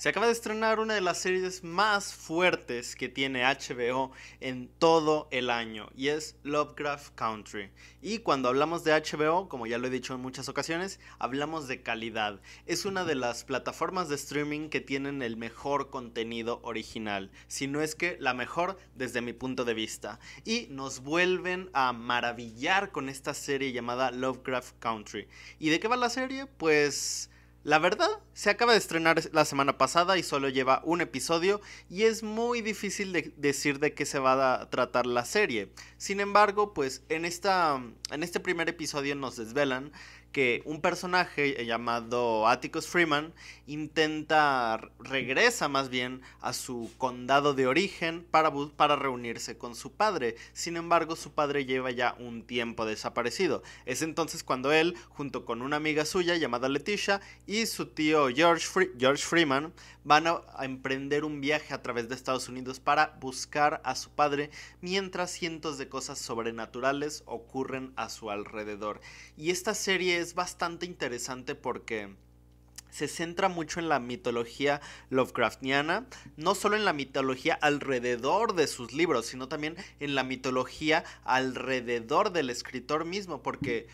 Se acaba de estrenar una de las series más fuertes que tiene HBO en todo el año y es Lovecraft Country. Y cuando hablamos de HBO, como ya lo he dicho en muchas ocasiones, hablamos de calidad. Es una de las plataformas de streaming que tienen el mejor contenido original, si no es que la mejor desde mi punto de vista. Y nos vuelven a maravillar con esta serie llamada Lovecraft Country. ¿Y de qué va la serie? Pues la verdad, se acaba de estrenar la semana pasada y solo lleva un episodio y es muy difícil decir de qué se va a tratar la serie. Sin embargo, pues en, esta, en este primer episodio nos desvelan que un personaje llamado Atticus Freeman intenta, regresa más bien a su condado de origen para, para reunirse con su padre. Sin embargo, su padre lleva ya un tiempo desaparecido. Es entonces cuando él, junto con una amiga suya llamada Leticia y su tío George, Freeman, van a, a emprender un viaje a través de Estados Unidos para buscar a su padre mientras cientos de cosas sobrenaturales ocurren a su alrededor. Y esta serie es bastante interesante porque se centra mucho en la mitología Lovecraftiana, no solo en la mitología alrededor de sus libros, sino también en la mitología alrededor del escritor mismo, porque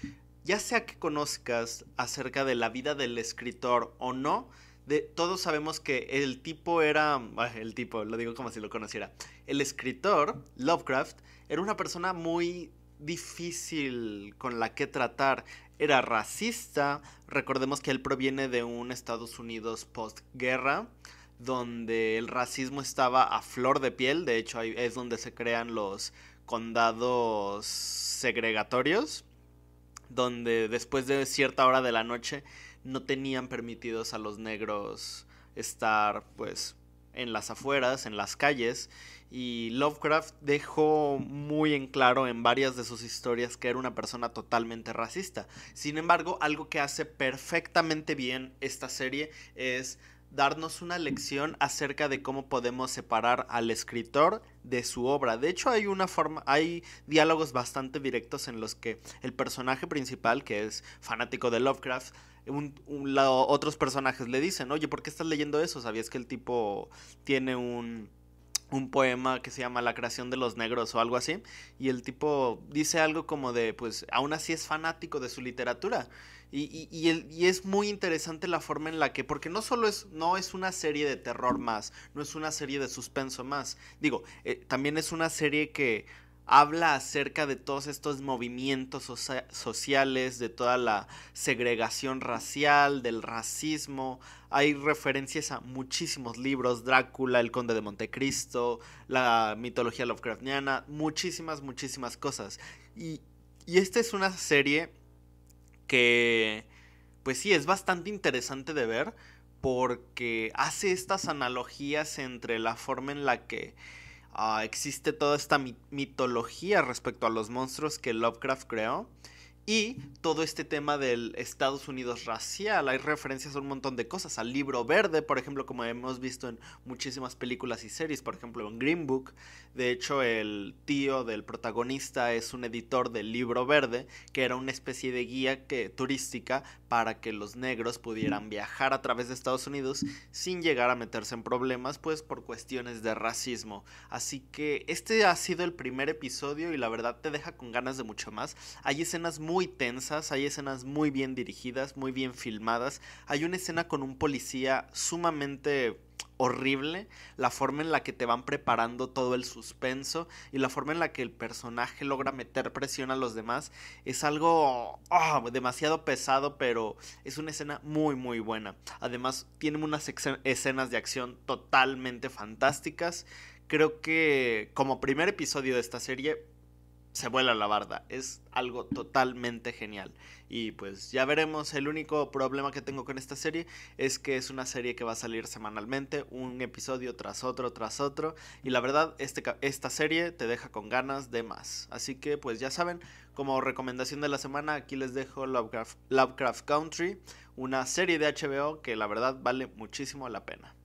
ya sea que conozcas acerca de la vida del escritor o no, de, todos sabemos que el tipo era, ah, el tipo, lo digo como si lo conociera, el escritor Lovecraft era una persona muy difícil con la que tratar. Era racista, recordemos que él proviene de un Estados Unidos postguerra, donde el racismo estaba a flor de piel, de hecho ahí es donde se crean los condados segregatorios, donde después de cierta hora de la noche no tenían permitidos a los negros estar pues en las afueras, en las calles, y Lovecraft dejó muy en claro en varias de sus historias que era una persona totalmente racista. Sin embargo, algo que hace perfectamente bien esta serie es darnos una lección acerca de cómo podemos separar al escritor de su obra. De hecho, hay una forma, hay diálogos bastante directos en los que el personaje principal, que es fanático de Lovecraft, otros personajes le dicen, oye, ¿por qué estás leyendo eso? ¿Sabías que el tipo tiene un un poema que se llama La creación de los negros o algo así, y el tipo dice algo como de, pues aún así es fanático de su literatura. Y, y, es muy interesante la forma en la que, porque no solo es, no es una serie de terror más, no es una serie de suspenso más, digo, eh, también es una serie que habla acerca de todos estos movimientos sociales, de toda la segregación racial, del racismo. Hay referencias a muchísimos libros, Drácula, El Conde de Montecristo, la mitología Lovecraftiana, muchísimas, muchísimas cosas. Y, y esta es una serie que, pues sí, es bastante interesante de ver porque hace estas analogías entre la forma en la que Ah, existe toda esta mitología respecto a los monstruos que Lovecraft creó y todo este tema del Estados Unidos racial, hay referencias a un montón de cosas, al libro verde, por ejemplo, como hemos visto en muchísimas películas y series, por ejemplo en Green Book, de hecho el tío del protagonista es un editor del libro verde, que era una especie de guía que, turística para que los negros pudieran viajar a través de Estados Unidos sin llegar a meterse en problemas, pues por cuestiones de racismo. Así que este ha sido el primer episodio y la verdad te deja con ganas de mucho más. Hay escenas muy muy tensas, hay escenas muy bien dirigidas, muy bien filmadas. Hay una escena con un policía sumamente horrible, la forma en la que te van preparando todo el suspenso y la forma en la que el personaje logra meter presión a los demás es algo ah, demasiado pesado, pero es una escena muy muy buena. Además, tienen unas escenas de acción totalmente fantásticas. Creo que como primer episodio de esta serie se vuela la barda. Es algo totalmente genial. Y pues ya veremos. El único problema que tengo con esta serie es que es una serie que va a salir semanalmente, un episodio tras otro, tras otro. Y la verdad, este esta serie te deja con ganas de más. Así que pues ya saben, como recomendación de la semana, aquí les dejo Lovecraft Country, una serie de HBO que la verdad vale muchísimo la pena.